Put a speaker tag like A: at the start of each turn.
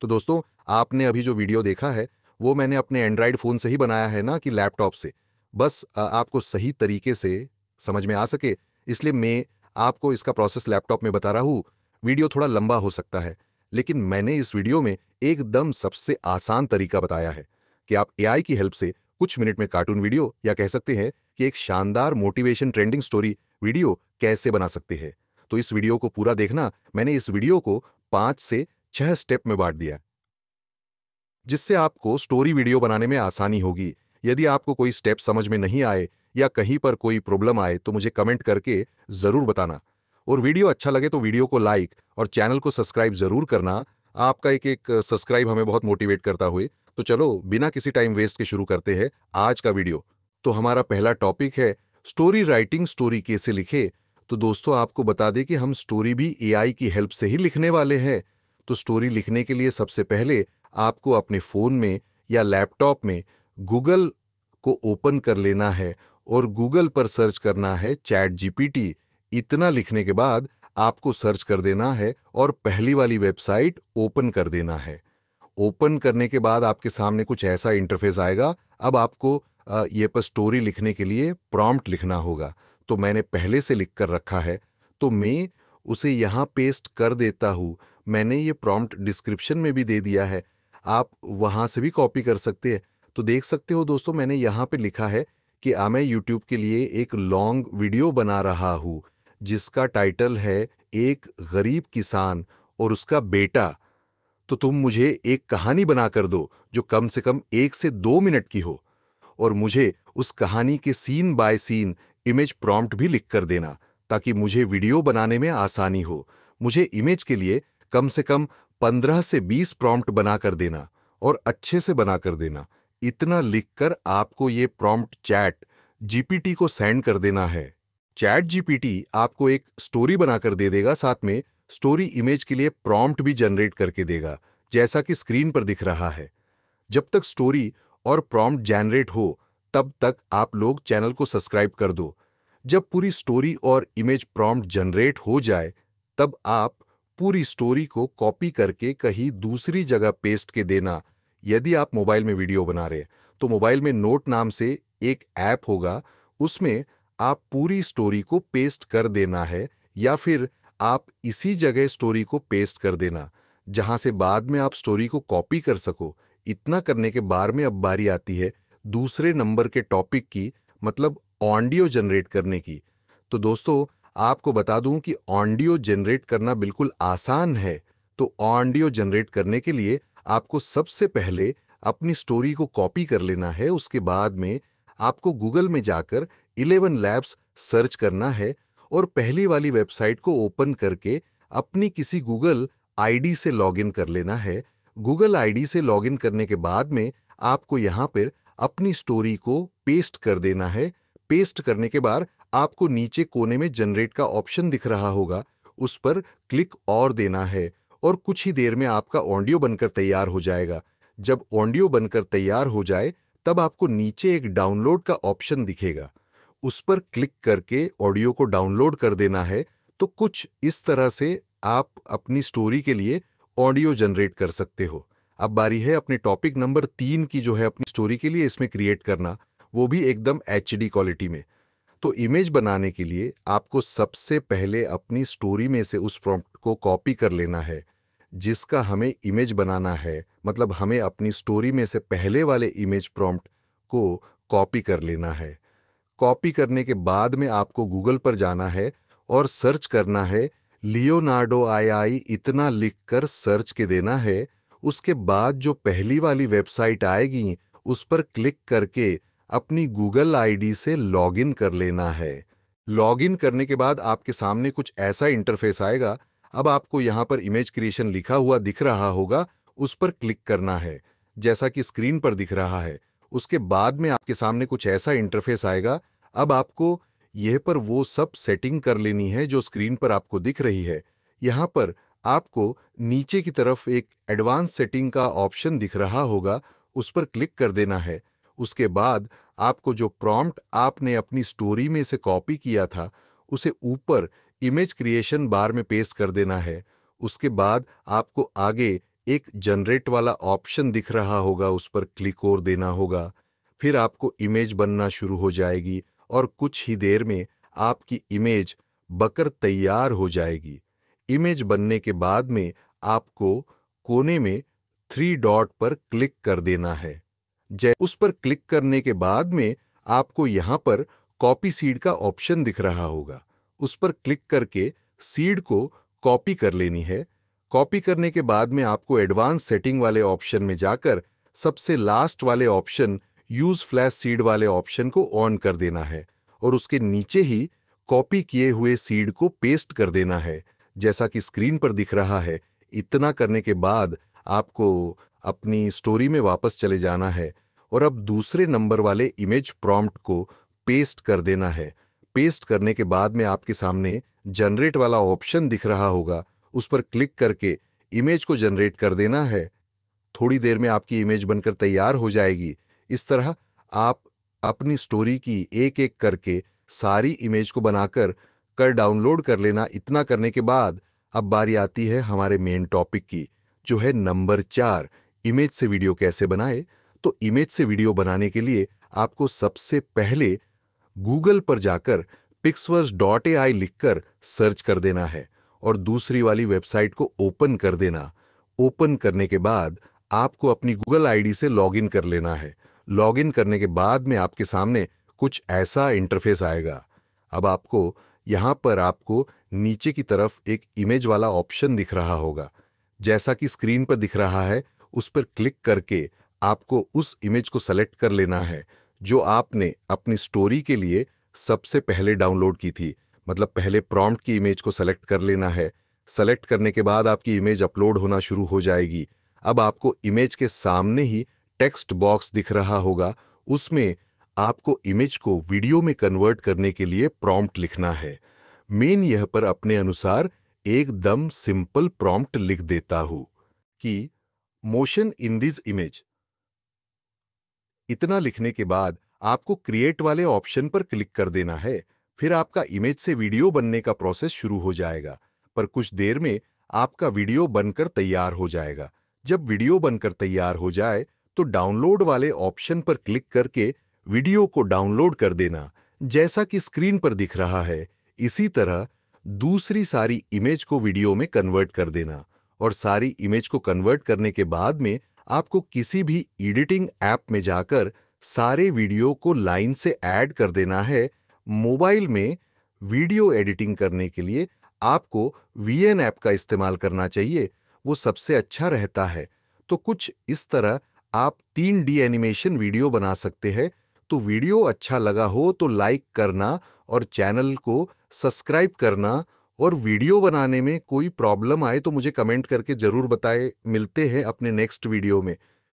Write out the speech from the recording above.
A: तो दोस्तों आपने अभी जो वीडियो देखा है वो मैंने अपने एंड्रॉयड फ़ोन से ही बनाया है ना कि लैपटॉप से बस आपको सही तरीके से समझ में आ सके इसलिए मैं आपको इसका प्रोसेस लैपटॉप में बता रहा हूँ वीडियो थोड़ा लंबा हो सकता है लेकिन मैंने इस वीडियो में एकदम सबसे आसान तरीका बताया है कि आप एआई की हेल्प से कुछ मिनट में कार्टून वीडियो या कह सकते हैं कि एक शानदार मोटिवेशन ट्रेंडिंग स्टोरी वीडियो कैसे बना सकते हैं तो इस वीडियो को पूरा देखना मैंने इस वीडियो को पाँच से छह स्टेप में बांट दिया जिससे आपको स्टोरी वीडियो बनाने में आसानी होगी यदि आपको कोई स्टेप समझ में नहीं आए या कहीं पर कोई प्रॉब्लम आए तो मुझे कमेंट करके ज़रूर बताना और वीडियो अच्छा लगे तो वीडियो को लाइक और चैनल को सब्सक्राइब ज़रूर करना आपका एक एक सब्सक्राइब हमें बहुत मोटिवेट करता हुए तो चलो बिना किसी टाइम वेस्ट के शुरू करते हैं आज का वीडियो तो हमारा पहला टॉपिक है स्टोरी राइटिंग स्टोरी कैसे लिखे तो दोस्तों आपको बता दें कि हम स्टोरी भी एआई की हेल्प से ही लिखने वाले हैं तो स्टोरी लिखने के लिए सबसे पहले आपको अपने फ़ोन में या लैपटॉप में गूगल को ओपन कर लेना है और गूगल पर सर्च करना है चैट जीपीटी इतना लिखने के बाद आपको सर्च कर देना है और पहली वाली वेबसाइट ओपन कर देना है ओपन करने के बाद आपके सामने कुछ ऐसा इंटरफेस आएगा अब आपको ये पर स्टोरी लिखने के लिए प्रॉम्प्ट लिखना होगा तो मैंने पहले से लिख कर रखा है तो मैं उसे यहाँ पेस्ट कर देता हूँ मैंने ये प्रॉम्प्ट डिस्क्रिप्शन में भी दे दिया है आप वहाँ से भी कॉपी कर सकते हैं तो देख सकते हो दोस्तों मैंने यहाँ पे लिखा है कि आ मैं यूट्यूब के लिए एक लॉन्ग वीडियो बना रहा हूँ जिसका टाइटल है एक गरीब किसान और उसका बेटा तो तुम मुझे एक कहानी बना कर दो जो कम से कम एक से दो मिनट की हो और मुझे उस कहानी के scene by scene image prompt भी लिख कर देना ताकि मुझे वीडियो बनाने में आसानी हो मुझे इमेज के लिए कम से कम पंद्रह से बीस प्रॉम्प्ट बनाकर देना और अच्छे से बनाकर देना इतना लिखकर आपको ये प्रॉम्प्ट चैट जीपीटी को सेंड कर देना है चैट जीपीटी आपको एक स्टोरी बनाकर दे देगा साथ में स्टोरी इमेज के लिए प्रॉम्प्ट भी जनरेट करके देगा जैसा कि स्क्रीन पर दिख रहा है जब तक स्टोरी और प्रॉम्प्ट जनरेट हो तब तक आप लोग चैनल को सब्सक्राइब कर दो जब पूरी स्टोरी और इमेज प्रॉम्प्ट जनरेट हो जाए तब आप पूरी स्टोरी को कॉपी करके कहीं दूसरी जगह पेस्ट के देना यदि आप मोबाइल में वीडियो बना रहे तो मोबाइल में नोट नाम से एक ऐप होगा उसमें आप पूरी स्टोरी को पेस्ट कर देना है या फिर आप इसी जगह स्टोरी को पेस्ट कर देना जहां से बाद में आप स्टोरी को कॉपी कर सको इतना करने के बार में अब बारी आती है दूसरे नंबर के टॉपिक की मतलब ऑडियो जनरेट करने की तो दोस्तों आपको बता दूं कि ऑडियो जनरेट करना बिल्कुल आसान है तो ऑडियो जनरेट करने के लिए आपको सबसे पहले अपनी स्टोरी को कॉपी कर लेना है उसके बाद में आपको गूगल में जाकर इलेवन लैब्स सर्च करना है और पहली वाली वेबसाइट को ओपन करके अपनी किसी गूगल आईडी से लॉगिन कर लेना है गूगल आईडी से लॉगिन करने के बाद में आपको यहाँ पर अपनी स्टोरी को पेस्ट कर देना है पेस्ट करने के बाद आपको नीचे कोने में जनरेट का ऑप्शन दिख रहा होगा उस पर क्लिक और देना है और कुछ ही देर में आपका ऑडियो बनकर तैयार हो जाएगा जब ऑडियो बनकर तैयार हो जाए तब आपको नीचे एक डाउनलोड का ऑप्शन दिखेगा उस पर क्लिक करके ऑडियो को डाउनलोड कर देना है तो कुछ इस तरह से आप अपनी स्टोरी के लिए ऑडियो जनरेट कर सकते हो अब बारी है अपने टॉपिक नंबर तीन की जो है अपनी स्टोरी के लिए इसमें क्रिएट करना वो भी एकदम एच क्वालिटी में तो इमेज बनाने के लिए आपको सबसे पहले अपनी स्टोरी में से उस प्रॉम्प्ट को कॉपी कर लेना है जिसका हमें इमेज बनाना है मतलब हमें अपनी स्टोरी में से पहले वाले इमेज प्रॉम्प्ट को कॉपी कर लेना है कॉपी करने के बाद में आपको गूगल पर जाना है और सर्च करना है लियोनार्डो आई आई इतना लिखकर सर्च के देना है उसके बाद जो पहली वाली वेबसाइट आएगी उस पर क्लिक करके अपनी गूगल आईडी से लॉगिन कर लेना है लॉगिन करने के बाद आपके सामने कुछ ऐसा इंटरफेस आएगा अब आपको यहाँ पर इमेज क्रिएशन लिखा हुआ दिख रहा होगा उस पर क्लिक करना है जैसा कि स्क्रीन पर दिख रहा है उसके बाद में आपके सामने कुछ ऐसा इंटरफेस आएगा अब आपको यह पर वो सब सेटिंग कर लेनी है जो स्क्रीन पर आपको दिख रही है यहाँ पर आपको नीचे की तरफ एक एडवांस सेटिंग का ऑप्शन दिख रहा होगा उस पर क्लिक कर देना है उसके बाद आपको जो प्रॉम्प्ट आपने अपनी स्टोरी में से कॉपी किया था उसे ऊपर इमेज क्रिएशन बार में पेस्ट कर देना है उसके बाद आपको आगे एक जनरेट वाला ऑप्शन दिख रहा होगा उस पर क्लिक और देना होगा फिर आपको इमेज बनना शुरू हो जाएगी और कुछ ही देर में आपकी इमेज बकर तैयार हो जाएगी इमेज बनने के बाद में आपको कोने में थ्री डॉट पर क्लिक कर देना है जय उस पर क्लिक करने के बाद में आपको यहाँ पर कॉपी सीड का ऑप्शन दिख रहा होगा उस पर क्लिक करके सीड को कॉपी कर लेनी है कॉपी करने के बाद में आपको एडवांस सेटिंग वाले ऑप्शन में जाकर सबसे लास्ट वाले ऑप्शन यूज फ्लैश सीड वाले ऑप्शन को ऑन कर देना है और उसके नीचे ही कॉपी किए हुए सीड को पेस्ट कर देना है जैसा कि स्क्रीन पर दिख रहा है इतना करने के बाद आपको अपनी स्टोरी में वापस चले जाना है और अब दूसरे नंबर वाले इमेज प्रॉम्प्ट को पेस्ट कर देना है पेस्ट करने के बाद में आपके सामने जनरेट वाला ऑप्शन दिख रहा होगा उस पर क्लिक करके इमेज को जनरेट कर देना है थोड़ी देर में आपकी इमेज बनकर तैयार हो जाएगी इस तरह आप अपनी स्टोरी की एक एक करके सारी इमेज को बनाकर कर डाउनलोड कर लेना इतना करने के बाद अब बारी आती है हमारे मेन टॉपिक की जो है नंबर चार इमेज से वीडियो कैसे बनाए तो इमेज से वीडियो बनाने के लिए आपको सबसे पहले गूगल पर जाकर पिक्सवर्स डॉट ए आई लिखकर सर्च कर देना है और दूसरी वाली वेबसाइट को ओपन कर देना ओपन करने के बाद आपको अपनी गूगल आईडी से लॉगिन कर लेना है लॉगिन करने के बाद में आपके सामने कुछ ऐसा इंटरफेस आएगा अब आपको यहां पर आपको नीचे की तरफ एक इमेज वाला ऑप्शन दिख रहा होगा जैसा कि स्क्रीन पर दिख रहा है उस पर क्लिक करके आपको उस इमेज को सेलेक्ट कर लेना है जो आपने अपनी स्टोरी के लिए सबसे पहले डाउनलोड की थी मतलब पहले प्रॉम्प्ट की इमेज को सेलेक्ट कर लेना है सेलेक्ट करने के बाद आपकी इमेज अपलोड होना शुरू हो जाएगी अब आपको इमेज के सामने ही टेक्स्ट बॉक्स दिख रहा होगा उसमें आपको इमेज को वीडियो में कन्वर्ट करने के लिए प्रॉम्प्ट लिखना है मेन यह पर अपने अनुसार एकदम सिंपल प्रॉम्प्ट लिख देता हूं कि मोशन इन दिस इमेज इतना लिखने के बाद आपको क्रिएट वाले ऑप्शन पर क्लिक कर देना है फिर आपका इमेज से वीडियो बनने का प्रोसेस शुरू हो जाएगा पर कुछ देर में आपका वीडियो बनकर तैयार हो जाएगा जब वीडियो बनकर तैयार हो जाए तो डाउनलोड वाले ऑप्शन पर क्लिक करके वीडियो को डाउनलोड कर देना जैसा कि स्क्रीन पर दिख रहा है इसी तरह दूसरी सारी इमेज को वीडियो में कन्वर्ट कर देना और सारी इमेज को कन्वर्ट करने के बाद में आपको किसी भी एडिटिंग ऐप में जाकर सारे वीडियो को लाइन से ऐड कर देना है मोबाइल में वीडियो एडिटिंग करने के लिए आपको वी एन ऐप का इस्तेमाल करना चाहिए वो सबसे अच्छा रहता है तो कुछ इस तरह आप तीन डी एनिमेशन वीडियो बना सकते हैं तो वीडियो अच्छा लगा हो तो लाइक करना और चैनल को सब्सक्राइब करना और वीडियो बनाने में कोई प्रॉब्लम आए तो मुझे कमेंट करके ज़रूर बताएं मिलते हैं अपने नेक्स्ट वीडियो में